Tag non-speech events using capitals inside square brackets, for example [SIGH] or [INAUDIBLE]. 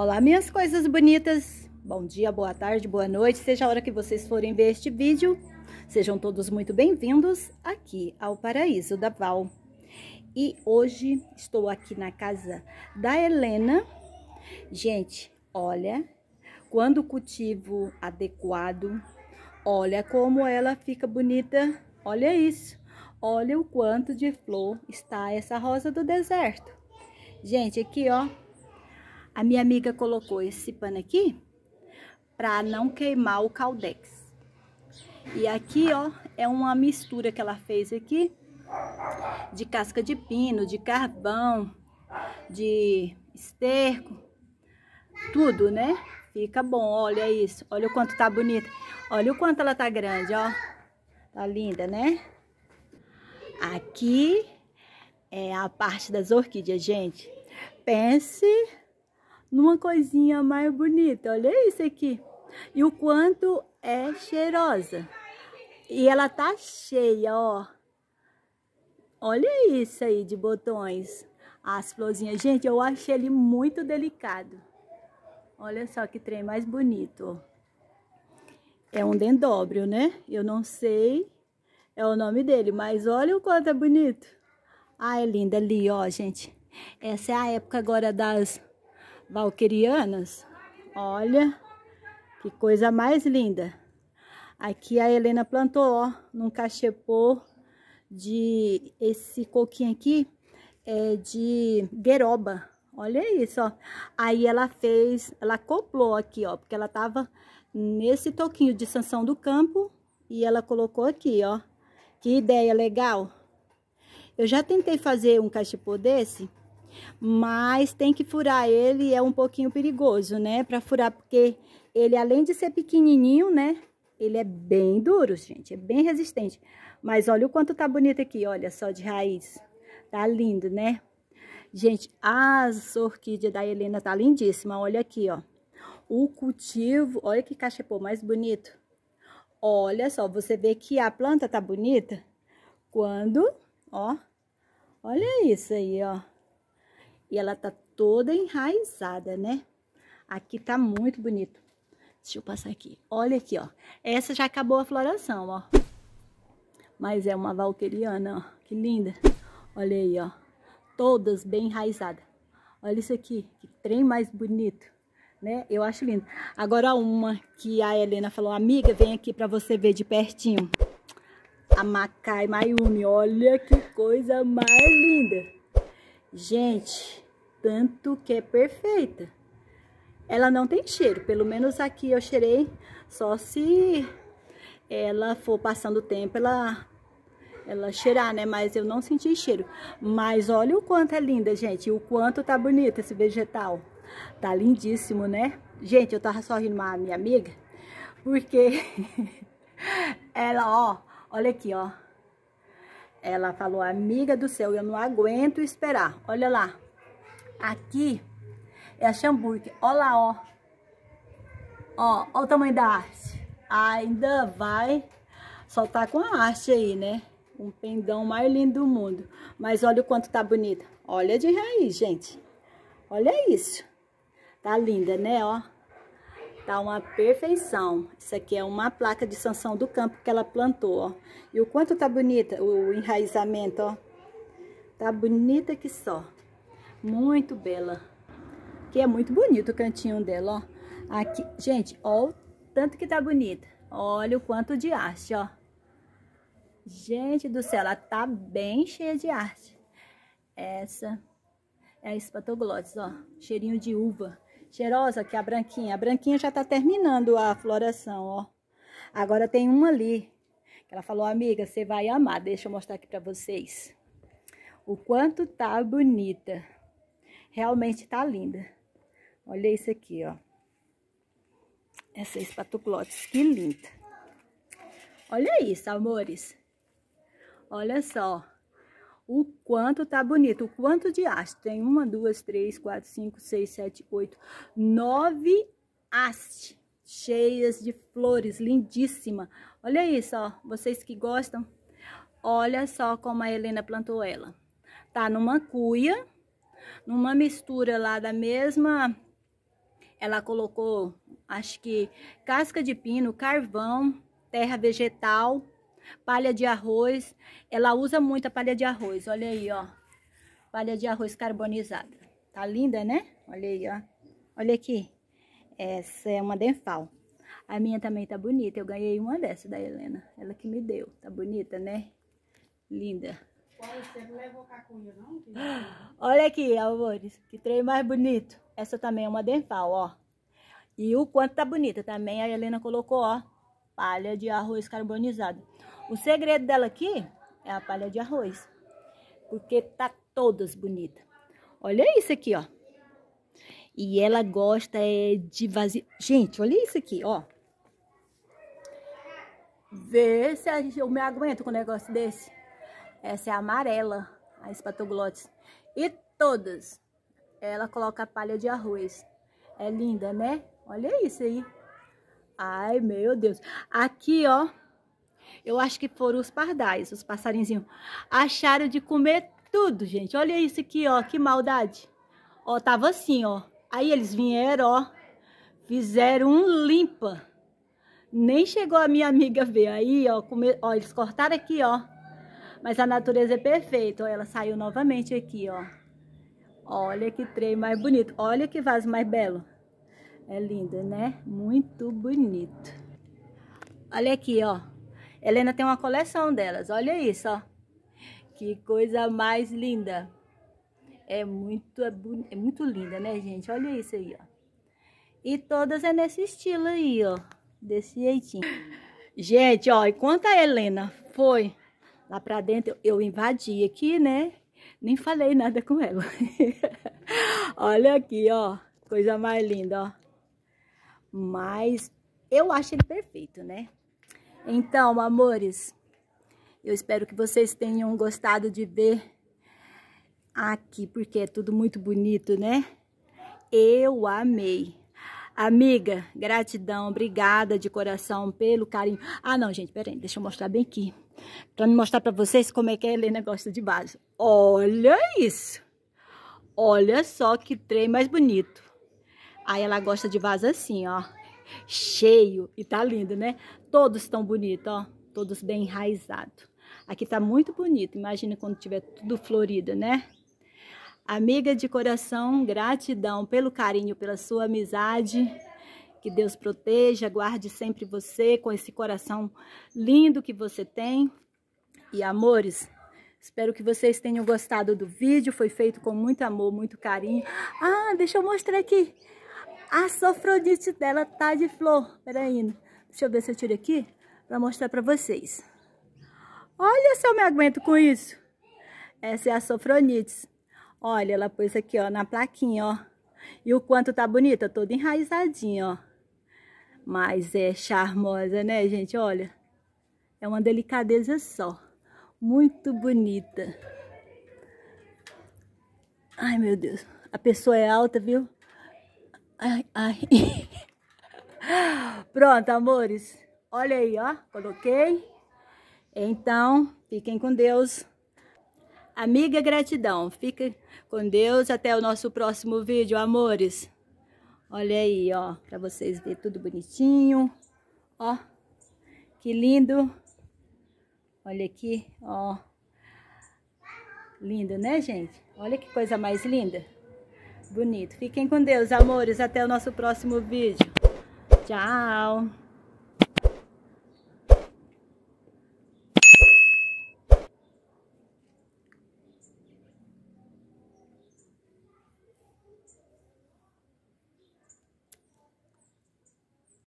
Olá, minhas coisas bonitas! Bom dia, boa tarde, boa noite, seja a hora que vocês forem ver este vídeo. Sejam todos muito bem-vindos aqui ao Paraíso da Val. E hoje estou aqui na casa da Helena. Gente, olha, quando cultivo adequado, olha como ela fica bonita, olha isso. Olha o quanto de flor está essa rosa do deserto. Gente, aqui ó, a minha amiga colocou esse pano aqui para não queimar o caldex. E aqui, ó, é uma mistura que ela fez aqui de casca de pino, de carvão, de esterco, tudo, né? Fica bom, olha isso. Olha o quanto tá bonita. Olha o quanto ela tá grande, ó. Tá linda, né? Aqui é a parte das orquídeas, gente. Pense numa coisinha mais bonita. Olha isso aqui. E o quanto é cheirosa. E ela tá cheia, ó. Olha isso aí de botões. As florzinhas. Gente, eu achei ele muito delicado. Olha só que trem mais bonito. É um dendóbrio, né? Eu não sei é o nome dele, mas olha o quanto é bonito. Ah, é linda ali, ó, gente. Essa é a época agora das valquerianas. Olha, que coisa mais linda. Aqui a Helena plantou, ó, num cachepô de esse coquinho aqui é de gueroba. Olha isso, ó. Aí ela fez, ela acoplou aqui, ó, porque ela tava nesse toquinho de sanção do Campo e ela colocou aqui, ó. Que ideia legal. Eu já tentei fazer um cachepô desse, mas tem que furar ele, é um pouquinho perigoso, né? Pra furar, porque ele além de ser pequenininho, né? Ele é bem duro, gente, é bem resistente. Mas olha o quanto tá bonito aqui, olha só de raiz. Tá lindo, né? Gente, as orquídeas da Helena tá lindíssima, olha aqui, ó. O cultivo, olha que cachepô mais bonito. Olha só, você vê que a planta tá bonita quando, ó, olha isso aí, ó. E ela tá toda enraizada, né? Aqui tá muito bonito. Deixa eu passar aqui. Olha aqui, ó. Essa já acabou a floração, ó. Mas é uma valqueriana, ó. Que linda. Olha aí, ó. Todas bem enraizadas. Olha isso aqui. Que trem mais bonito. Né? Eu acho lindo. Agora uma que a Helena falou, amiga, vem aqui para você ver de pertinho. A Macai Mayumi, olha que coisa mais linda. Gente, tanto que é perfeita. Ela não tem cheiro, pelo menos aqui eu cheirei, só se ela for passando o tempo, ela, ela cheirar, né? Mas eu não senti cheiro. Mas olha o quanto é linda, gente, o quanto tá bonito esse vegetal. Tá lindíssimo, né? Gente, eu tava só rindo uma minha amiga, porque [LAUGHS] ela, ó, olha aqui, ó. Ela falou, amiga do céu, eu não aguento esperar. Olha lá. Aqui é a Chamburg. Olha lá, ó. Ó, ó o tamanho da arte. Ainda vai soltar com a arte aí, né? Um pendão mais lindo do mundo. Mas olha o quanto tá bonita. Olha de raiz, gente. Olha isso. Tá linda, né? Ó. Tá uma perfeição. Isso aqui é uma placa de sanção do campo que ela plantou, ó. E o quanto tá bonita o enraizamento, ó. Tá bonita que só. Muito bela. Que é muito bonito o cantinho dela, ó. Aqui, gente, ó o tanto que tá bonita. Olha o quanto de arte, ó. Gente do céu, ela tá bem cheia de arte. Essa é a espatoglotis, ó. Cheirinho de uva. Cheirosa que é a branquinha. A branquinha já tá terminando a floração, ó. Agora tem uma ali. Ela falou, amiga, você vai amar. Deixa eu mostrar aqui pra vocês. O quanto tá bonita. Realmente tá linda. Olha isso aqui, ó. Essa espatoclotes, que linda. Olha isso, amores. Olha só o quanto tá bonito, o quanto de haste. Tem uma, duas, três, quatro, cinco, seis, sete, oito, nove haste cheias de flores, lindíssima. Olha isso, ó, vocês que gostam, olha só como a Helena plantou ela. Tá numa cuia, numa mistura lá da mesma, ela colocou, acho que casca de pino, carvão, terra vegetal, palha de arroz. Ela usa muito a palha de arroz, olha aí, ó. Palha de arroz carbonizada. Tá linda, né? Olha aí, ó. Olha aqui. Essa é uma denfal. A minha também tá bonita. Eu ganhei uma dessa da Helena. Ela que me deu. Tá bonita, né? Linda. [GASPS] Olha aqui, amores. Que trem mais bonito. Essa também é uma denfal, ó. E o quanto tá bonita. Também a Helena colocou, ó. Palha de arroz carbonizado. O segredo dela aqui é a palha de arroz. Porque tá todas bonitas. Olha isso aqui, ó. E ela gosta é, de vazio. Gente, olha isso aqui, ó. Vê se eu me aguento com um negócio desse. Essa é a amarela, a espatoglotes. E todas, ela coloca palha de arroz. É linda, né? Olha isso aí. Ai, meu Deus. Aqui, ó, eu acho que foram os pardais, os passarinzinhos. Acharam de comer tudo, gente. Olha isso aqui, ó. Que maldade. Ó, tava assim, ó. Aí eles vieram, ó. Fizeram um limpa. Nem chegou a minha amiga ver. Aí, ó, come... ó eles cortaram aqui, ó. Mas a natureza é perfeita. Ó, ela saiu novamente aqui, ó. Olha que trem mais bonito. Olha que vaso mais belo. É lindo, né? Muito bonito. Olha aqui, ó. Helena tem uma coleção delas. Olha isso, ó. Que coisa mais linda. É muito, é, é muito linda, né, gente? Olha isso aí, ó. E todas é nesse estilo aí, ó. Desse jeitinho. Gente, ó, enquanto a Helena foi lá pra dentro, eu invadi aqui, né? Nem falei nada com ela. [LAUGHS] Olha aqui, ó. Coisa mais linda, ó. Mas eu acho ele perfeito, né? Então, amores, eu espero que vocês tenham gostado de ver aqui, porque é tudo muito bonito, né? Eu amei. Amiga, gratidão, obrigada de coração pelo carinho. Ah, não, gente, peraí, deixa eu mostrar bem aqui. Pra me mostrar pra vocês como é que a Helena gosta de base. Olha isso! Olha só que trem mais bonito. Aí ela gosta de vaso assim, ó cheio e tá lindo, né? Todos estão bonitos, ó, todos bem enraizados. Aqui tá muito bonito, imagina quando tiver tudo florido, né? Amiga de coração, gratidão pelo carinho, pela sua amizade. Que Deus proteja, guarde sempre você com esse coração lindo que você tem. E amores, espero que vocês tenham gostado do vídeo. Foi feito com muito amor, muito carinho. Ah, deixa eu mostrar aqui. A sofrodite dela tá de flor. Peraí, deixa eu ver se eu tiro aqui para mostrar para vocês. Olha se eu me aguento com isso. Essa é a sofronite. Olha, ela pôs aqui, ó, na plaquinha, ó. E o quanto tá bonita, toda enraizadinha, ó. Mas é charmosa, né, gente? Olha, é uma delicadeza só. Muito bonita. Ai, meu Deus. A pessoa é alta, viu? Ai, ai. [LAUGHS] Pronto, amores. Olha aí, ó. Coloquei. Então, fiquem com Deus. Amiga gratidão. Fica com Deus. Até o nosso próximo vídeo, amores. Olha aí, ó. Pra vocês verem tudo bonitinho. Ó. Que lindo. Olha aqui, ó. Lindo, né, gente? Olha que coisa mais linda bonito. Fiquem com Deus, amores. Até o nosso próximo vídeo. Tchau!